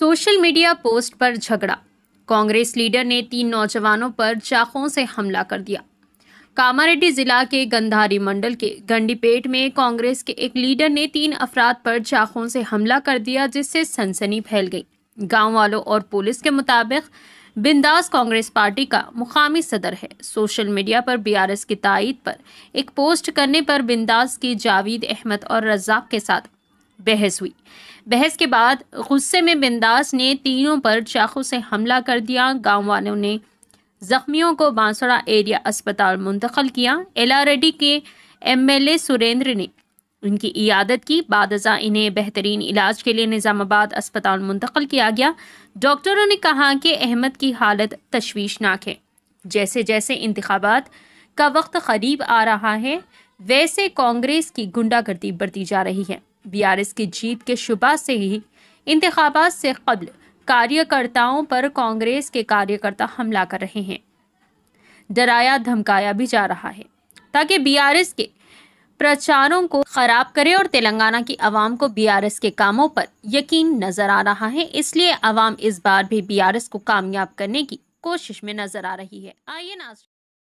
social media post पर झगड़ा Congress leader ने तीन नौजवानों पर चाकों से हमला कर दिया कामारेड्डी जिला के गंधारी मंडल के गंडीपेट में कांग्रेस के एक लीडर ने तीन अफराद पर चाकों से हमला कर दिया जिससे सनसनी फैल गई गांव वालों और पुलिस के मुताबिक बिंदास कांग्रेस पार्टी का मुकामी सदर है सोशल मीडिया पर बीआरएस की तइद पर एक पोस्ट करने पर बिंदास की जावेद अहमद और रजाक के साथ बहस हुई बहस के बाद गुस्से में बिंदास ने तीनों पर चाकू से हमला कर दिया गाँव वालों ने जख्मियों को बांसड़ा एरिया अस्पताल मुंतकल किया एलारेडी के एमएलए सुरेंद्र ने उनकी इयादत की बाद इन्हें बेहतरीन इलाज के लिए निज़ामाबाद अस्पताल मुंतकल किया गया डॉक्टरों ने कहा कि अहमद की हालत तशवीशनाक है जैसे जैसे इंतबात का वक्त करीब आ रहा है वैसे कांग्रेस की गुंडागर्दी बढ़ती जा रही है बीआरएस की जीत के शुबा से ही इंतबात से कबल कार्यकर्ताओं पर कांग्रेस के कार्यकर्ता हमला कर रहे हैं डराया धमकाया भी जा रहा है ताकि बीआरएस के प्रचारों को खराब करे और तेलंगाना की आवाम को बीआरएस के कामों पर यकीन नजर आ रहा है इसलिए आवाम इस बार भी बीआरएस को कामयाब करने की कोशिश में नजर आ रही है आइए ना